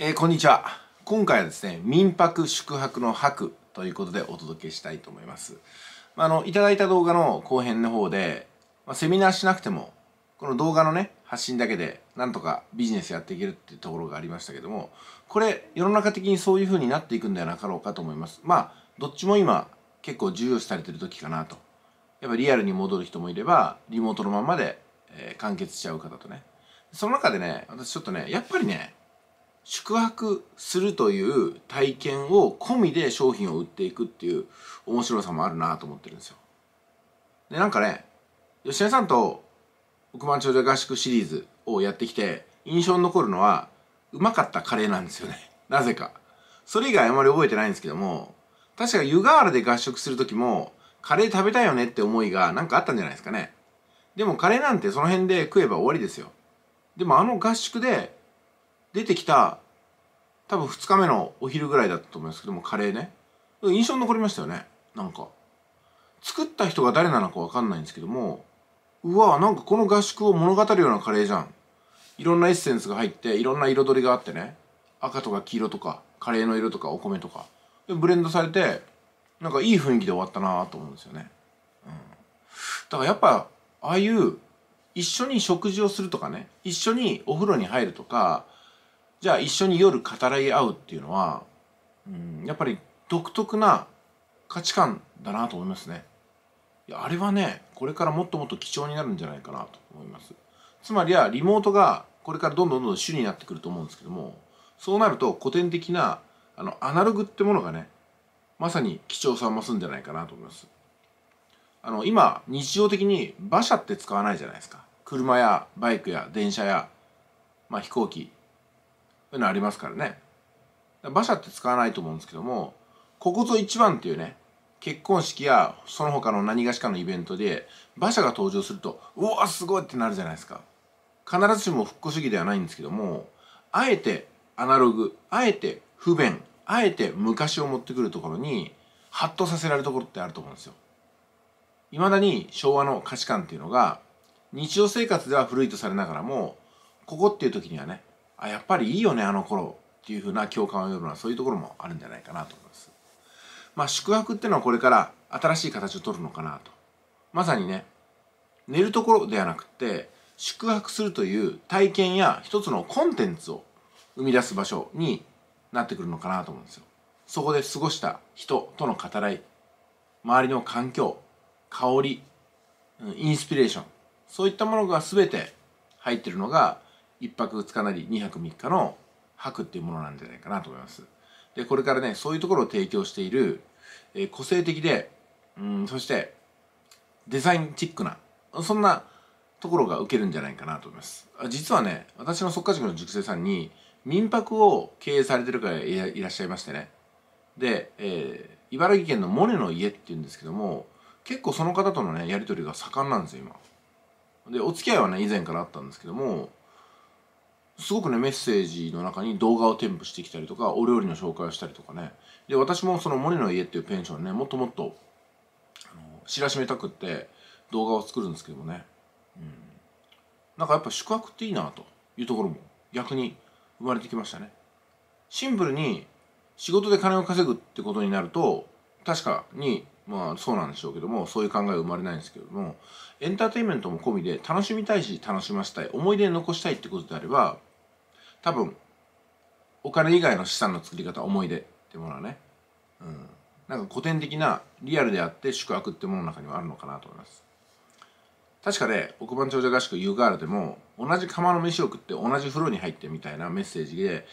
えー、こんにちは今回はですね民泊宿泊の泊ということでお届けしたいと思いますあのいただいた動画の後編の方で、まあ、セミナーしなくてもこの動画のね発信だけでなんとかビジネスやっていけるっていうところがありましたけどもこれ世の中的にそういう風になっていくんではなかろうかと思いますまあどっちも今結構重要視されてる時かなとやっぱリアルに戻る人もいればリモートのままで、えー、完結しちゃう方とねその中でね私ちょっとねやっぱりね宿泊するという体験を込みで商品を売っていくっていう面白さもあるなと思ってるんですよ。でなんかね吉田さんと億万長者合宿シリーズをやってきて印象に残るのはうまかったカレーなんですよね。なぜか。それ以外あまり覚えてないんですけども確か湯河原で合宿する時もカレー食べたいよねって思いがなんかあったんじゃないですかね。でもカレーなんてその辺で食えば終わりですよ。でもあの合宿で出てきた多分2日目のお昼ぐらいだったと思いますけどもカレーね印象に残りましたよねなんか作った人が誰なのか分かんないんですけどもうわなんかこの合宿を物語るようなカレーじゃんいろんなエッセンスが入っていろんな彩りがあってね赤とか黄色とかカレーの色とかお米とかでブレンドされてなんかいい雰囲気で終わったなと思うんですよね、うん、だからやっぱああいう一緒に食事をするとかね一緒にお風呂に入るとかじゃあ一緒に夜語らい合うっていうのは、うん、やっぱり独特な価値観だなと思いますね。いやあれはねこれからもっともっと貴重になるんじゃないかなと思います。つまりはリモートがこれからどんどんどんどん主になってくると思うんですけどもそうなると古典的なあのアナログってものがねまさに貴重さを増すんじゃないかなと思います。あの今日常的に馬車って使わないじゃないですか。車やバイクや電車や、まあ、飛行機いうのありますからね馬車って使わないと思うんですけどもここぞ一番っていうね結婚式やその他の何がしかのイベントで馬車が登場するとうわすごいってなるじゃないですか必ずしも復古主義ではないんですけどもあえてアナログあえて不便あえて昔を持ってくるところにハッとさせられるところってあると思うんですよいまだに昭和の価値観っていうのが日常生活では古いとされながらもここっていう時にはねあやっぱりいいよねあの頃っていうふうな共感を呼ぶのはそういうところもあるんじゃないかなと思います。まあ宿泊っていうのはこれから新しい形をとるのかなと。まさにね寝るところではなくて宿泊するという体験や一つのコンテンツを生み出す場所になってくるのかなと思うんですよ。そこで過ごした人との語らい周りの環境香りインスピレーションそういったものが全て入ってるのが1泊2日なり2泊3日の泊っていうものなんじゃないかなと思います。で、これからね、そういうところを提供している、えー、個性的で、うん、そして、デザインチックな、そんなところが受けるんじゃないかなと思います。実はね、私の即価塾の塾生さんに、民泊を経営されてる方がいらっしゃいましてね。で、えー、茨城県のモネの家っていうんですけども、結構その方とのね、やり取りが盛んなんですよ、今。で、お付き合いはね、以前からあったんですけども、すごくねメッセージの中に動画を添付してきたりとかお料理の紹介をしたりとかねで私もその森の家っていうペンションねもっともっとあの知らしめたくって動画を作るんですけどもね、うん、なんかやっぱ宿泊っていいなというところも逆に生まれてきましたねシンプルに仕事で金を稼ぐってことになると確かにまあそうなんでしょうけどもそういう考えは生まれないんですけどもエンターテインメントも込みで楽しみたいし楽しませたい思い出残したいってことであれば多分お金以外の資産の作り方思い出ってものはね、うん、なんか古典的なリアルであって宿泊ってものの中にはあるのかなと思います確かね億万長者合宿 U ガールでも同じ釜の飯を食って同じ風呂に入ってみたいなメッセージで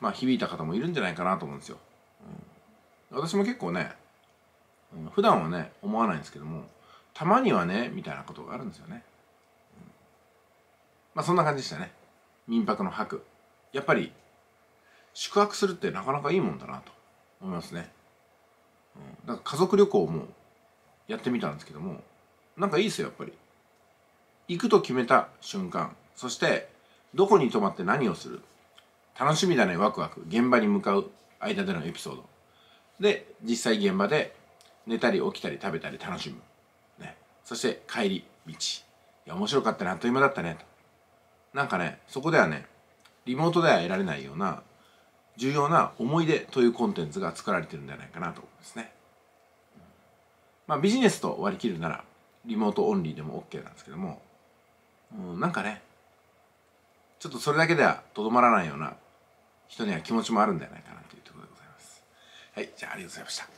まあ響いた方もいるんじゃないかなと思うんですよ、うん、私も結構ね普段はね思わないんですけどもたまにはねみたいなことがあるんですよね、うん、まあそんな感じでしたね民泊の泊やっぱり宿泊するってなかなかいいもんだなと思いますね、うん、だから家族旅行もやってみたんですけどもなんかいいですよやっぱり行くと決めた瞬間そしてどこに泊まって何をする楽しみだねワクワク現場に向かう間でのエピソードで実際現場で寝たり起きたり食べたり楽しむ、ね、そして帰り道いや面白かったねあっという間だったねとなんかねそこではねリモートでは得られないような重要な思い出というコンテンツが作られてるんじゃないかなと思うんですね、まあ、ビジネスと割り切るならリモートオンリーでも OK なんですけども、うん、なんかねちょっとそれだけではとどまらないような人には気持ちもあるんじゃないかなというところでございますはいじゃあありがとうございました